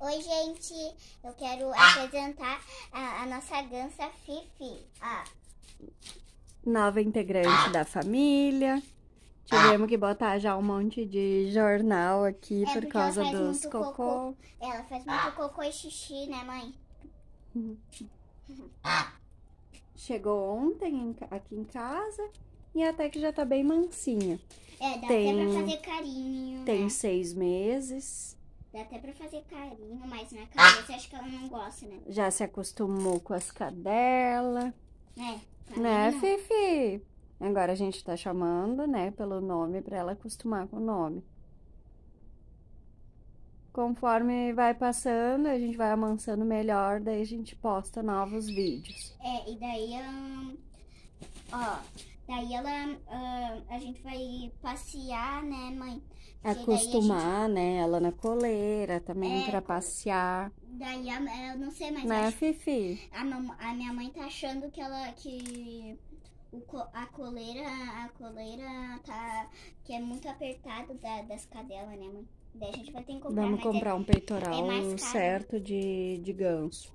Oi, gente. Eu quero ah. apresentar a, a nossa dança Fifi. Ah. Nova integrante ah. da família. Tivemos ah. que botar já um monte de jornal aqui é por causa dos cocô. cocô. Ela faz muito cocô e xixi, né, mãe? Chegou ontem aqui em casa e até que já tá bem mansinha. É, dá tem, até pra fazer carinho. Tem né? seis meses. Dá até pra fazer carinho, mas na cabeça acho que ela não gosta, né? Já se acostumou com as cadelas. É. Né, não. Fifi? Agora a gente tá chamando, né, pelo nome, pra ela acostumar com o nome. Conforme vai passando, a gente vai amansando melhor, daí a gente posta novos vídeos. É, e daí... Um... Ó, daí ela. Uh, a gente vai passear, né, mãe? Acostumar, gente... né? Ela na coleira também é, pra passear. Daí eu não sei mais. Né, Fifi? A, mam... a minha mãe tá achando que ela. que a coleira a coleira tá que é muito apertado da, das cadelas né mãe Daí a gente vai ter que comprar vamos é comprar é, um peitoral é certo de, de ganso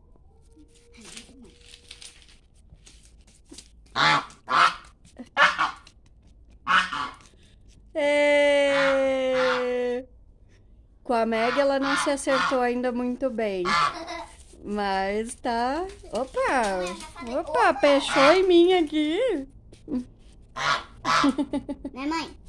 Com a Meg ela não se acertou ainda muito bem. Mas tá. Opa! Opa, peixou em mim aqui. mãe!